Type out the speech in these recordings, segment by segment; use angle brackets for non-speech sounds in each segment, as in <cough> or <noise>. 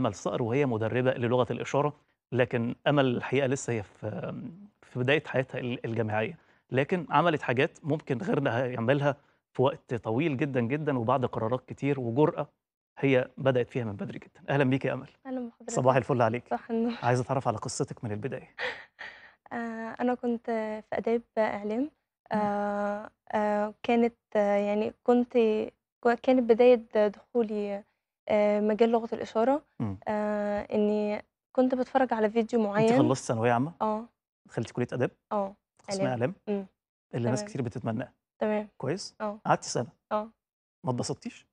امل صقر وهي مدربه للغه الاشاره لكن امل الحقيقه لسه هي في في بدايه حياتها الجامعيه لكن عملت حاجات ممكن غيرنا يعملها في وقت طويل جدا جدا وبعد قرارات كتير وجرأة هي بدأت فيها من بدري جدا أهلا بيك يا أمل أهلا بحضرتك صباح الفل عليك صباح النور عايزة أتعرف على قصتك من البداية <laughs> آه، أنا كنت في آداب إعلام آه، آه، كانت يعني كنت كانت بداية دخولي آه، مجال لغه الاشاره آه، اني كنت بتفرج على فيديو معين انت خلصت ثانويه عامه؟ اه دخلتي كليه اداب؟ اه قسم اعلام اللي تمام. ناس كتير بتتمناه تمام كويس؟ اه قعدتي سنه اه ما اتبسطتيش؟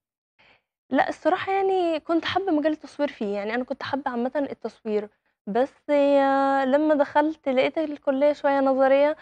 لا الصراحه يعني كنت حابه مجال التصوير فيه يعني انا كنت حابه عامه التصوير بس آه، لما دخلت لقيت الكليه شويه نظريه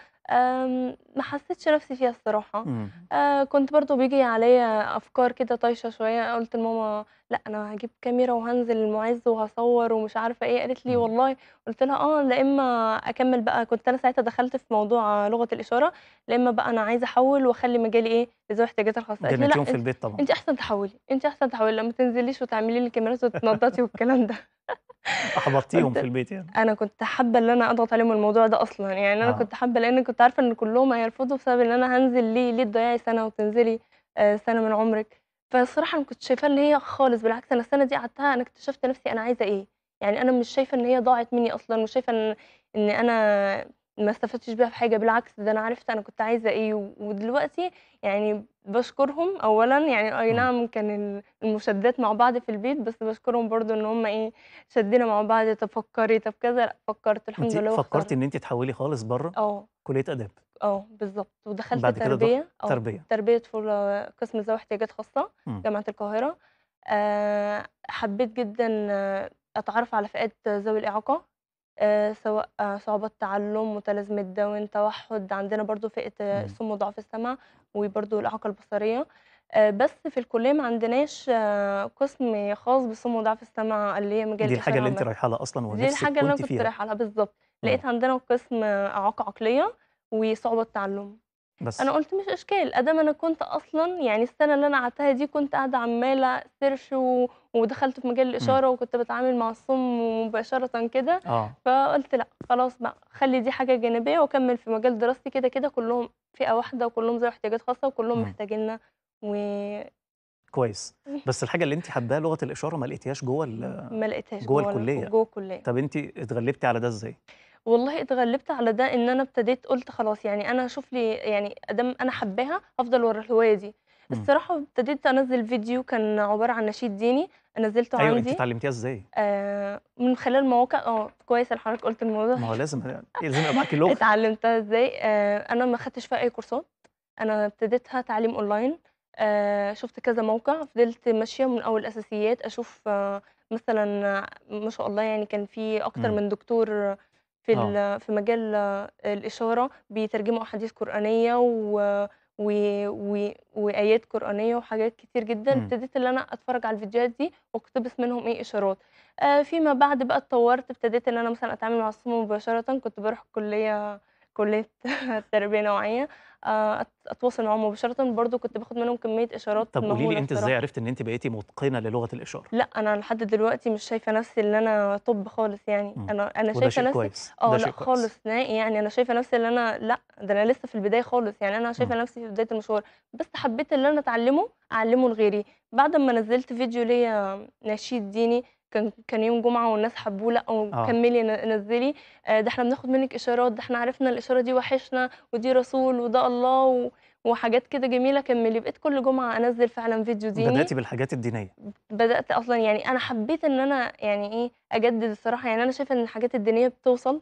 ما حسيتش نفسي فيها الصراحه آه كنت برضو بيجي عليا افكار كده طايشه شويه قلت لماما لا انا هجيب كاميرا وهنزل المعز وهصور ومش عارفه ايه قالت لي والله قلت لها اه لا اما اكمل بقى كنت انا ساعتها دخلت في موضوع لغه الاشاره لا اما بقى انا عايزه احول واخلي مجالي ايه لذوي احتياجات الخاصه قالت لي لا في البيت طبعا انت احسن تحولي انت احسن تحولي لما تنزليش وتعملي لي الكاميرات وتنضطي والكلام ده <laughs> <laughs> احبطتيهم في البيت يعني انا كنت حابه ان انا اضغط عليهم الموضوع ده اصلا يعني انا آه. كنت حابه لان كنت عارفه ان كلهم هيرفضوا بسبب ان انا هنزل ليه ليه تضيعي سنه وتنزلي آه، سنه من عمرك فالصراحه انا كنت شايفاه ان هي خالص بالعكس انا السنه دي قعدتها انا اكتشفت نفسي انا عايزه ايه يعني انا مش شايفه ان هي ضاعت مني اصلا مش شايفه ان ان انا ما استفدتش بيها في حاجه بالعكس ده انا عرفت انا كنت عايزه ايه ودلوقتي يعني بشكرهم اولا يعني اي نعم كان المشدات مع بعض في البيت بس بشكرهم برضو ان هم ايه شدينا مع بعض طب فكري طب كذا لا فكرت الحمد لله فكرتي ان انت تحولي خالص بره اه كليه اداب اه بالظبط ودخلت بعد تربيه كده تربيه آه، تربيه طفوله قسم ذوي احتياجات خاصه م. جامعه القاهره أه حبيت جدا اتعرف على فئات ذوي الاعاقه آه، سواء آه، صعوبات تعلُّم، متلازمة داون، توحُّد، عندنا برضه فئة إمم. آه، الصُم وضعف السمع وبرضو الإعاقة البصرية، بس في الكُلّية ما عندناش قسم خاص بالصُم وضعف السمع اللي هي مجال دي الحاجة اللي أنتِ رايحة لها أصلًا دي الحاجة اللي أنا كنت فيها. رايحة لها بالظبط لقيت عندنا قسم إعاقة عقلية وصعوبات تعلُّم. بس انا قلت مش اشكال ادام انا كنت اصلا يعني السنه اللي انا قعدتها دي كنت قاعده عماله سيرش و... ودخلت في مجال الاشاره م. وكنت بتعامل مع الصم مباشره كده آه. فقلت لا خلاص بقى خلي دي حاجه جانبيه واكمل في مجال دراستي كده كده كلهم فئه واحده وكلهم ذوي احتياجات خاصه وكلهم محتاجيننا و كويس بس الحاجه اللي انت حباها لغه الاشاره ما لقيتيهاش جوه ما لقيتهاش جوه, جوه الكليه جوه الكليه طب انت اتغلبتي على ده ازاي والله اتغلبت على ده إن أنا ابتديت قُلت خلاص يعني أنا اشوف لي يعني أدام أنا حباها افضل ورا الهواية دي، الصراحة ابتديت أنزّل فيديو كان عبارة عن نشيد ديني نزّلته أيوه، أنتِ اتعلّمتيها إزاي؟ آه من خلال مواقع آه، كويس حضرتك قُلت الموضوع ما هو لازم لازم يبقى معاكِ لغة. اتعلّمتها إزاي، آه أنا ما خدتش فيها أي كورسات، أنا ابتديتها تعليم أونلاين آه شُفت كذا موقع فضلت ماشية من أول الأساسيات أشوف آه، مثلًا ما شاء الله يعني كان في أكتر من دكتور في آه. في مجال الإشارة بيترجموا أحاديث قرآنية و و... و... وايات قرانيه وحاجات كتير جدا إمم. ابتديت ان انا اتفرج على الفيديوهات دي واقتبس منهم ايه اشارات آه فيما بعد بقى اتطورت ابتديت ان انا مثلا اتعامل مع الصم مباشره كنت بروح الكليه كليه <laughs> تربيه نوعيه آه، اتواصل معاهم مباشره برضو كنت باخد منهم كميه اشارات طب قولي لي انت ازاي عرفت ان انت بقيتي متقنه للغه الاشاره لا انا لحد دلوقتي مش شايفه نفسي ان انا طب خالص يعني مم. انا انا شايفه نفسي اه لا خالص نهائي يعني انا شايفه نفسي ان انا لا ده انا لسه في البدايه خالص يعني انا شايفه مم. نفسي في بدايه المشوار بس حبيت ان انا اتعلمه اعلمه لغيري بعد ما نزلت فيديو ليا نشيد ديني كان كان يوم جمعه والناس حبوه لا آه. وكملي نزلي آه، ده احنا بناخد منك اشارات ده احنا عرفنا الاشاره دي وحشنا ودي رسول وده الله و... وحاجات كده جميله كملي بقيت كل جمعه انزل فعلا فيديو ديني بداتي بالحاجات الدينيه بدات اصلا يعني انا حبيت ان انا يعني ايه اجدد الصراحه يعني انا شايفه ان الحاجات الدينيه بتوصل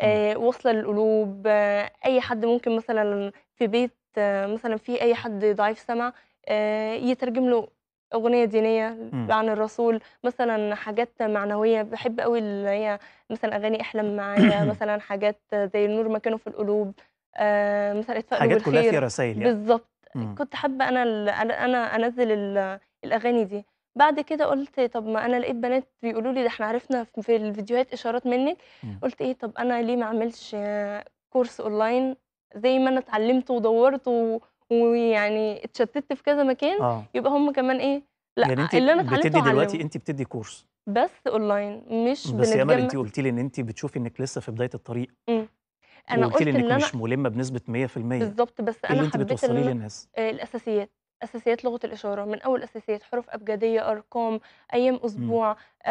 آه واصله للقلوب آه اي حد ممكن مثلا في بيت آه مثلا في اي حد ضعيف سمع آه يترجم له أغنية دينية مم. عن الرسول مثلا حاجات معنوية بحب قوي اللي هي مثلا أغاني أحلم معايا <clears throat> مثلا حاجات زي النور مكانه في القلوب آه مثلا حاجات حاجات كلها فيها رسائل يعني. بالظبط كنت حابة أنا أنا أنزل الأغاني دي بعد كده قلت طب ما انا لقيت بنات بيقولوا لي ده احنا عرفنا في الفيديوهات اشارات منك مم. قلت ايه طب انا ليه ما اعملش كورس اونلاين زي ما انا اتعلمت ودورت و... ويعني اتشتت في كذا مكان آه. يبقى هم كمان ايه لا يعني انت اللي انا اتعلمته بتدي دلوقتي انت بتدي كورس بس اونلاين مش بس يا امل انت قلتي لي ان انت بتشوفي انك لسه في بدايه الطريق مم. انا قلت لي انك إن أنا... مش ملمه بنسبه 100% بالظبط بس إيه انا اللي انت بتوصلي إن للناس آه، الاساسيات اساسيات لغه الاشاره من اول اساسيات حروف ابجديه ارقام ايام اسبوع آه،,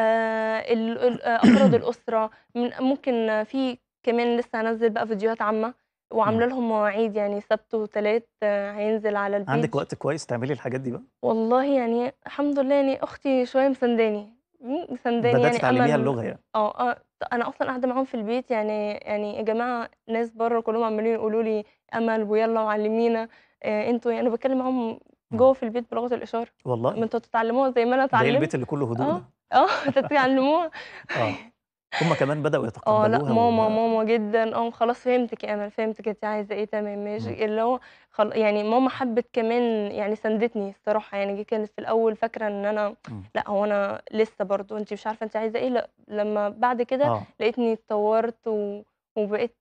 آه افراد الاسره من ممكن في كمان لسه هنزل بقى فيديوهات عامه وعامله إمم. لهم مواعيد يعني سبت وثلاث هينزل على البيت عندك وقت كويس تعملي الحاجات دي بقى والله يعني الحمد لله يعني اختي شويه مسنداني مسنداني يعني تعلميها اللغه يعني آه،, اه انا اصلا قاعده معاهم في البيت يعني يعني يا جماعه ناس بره كلهم عمالين يقولوا لي امل ويلا وعلمينا آه انتوا يعني انا بتكلم معاهم إمم. جوه في البيت بلغه الاشاره والله ما انتوا تتعلموها زي ما انا اتعلمت زي البيت اللي كله هدوء اه اه <laughs> تتعلموها اه هم كمان بداوا يتقبلوها اه لا ماما ماما جدا اه خلاص فهمتك يا امل فهمتك انت عايزه ايه تمام ماشي اللي هو خل... يعني ماما حبت كمان يعني سندتني الصراحه يعني كانت في الاول فاكره ان انا لا هو انا لسه برضو انت مش عارفه انت عايزه ايه لا لما بعد كده آه. لقيتني اتطورت و... وبقيت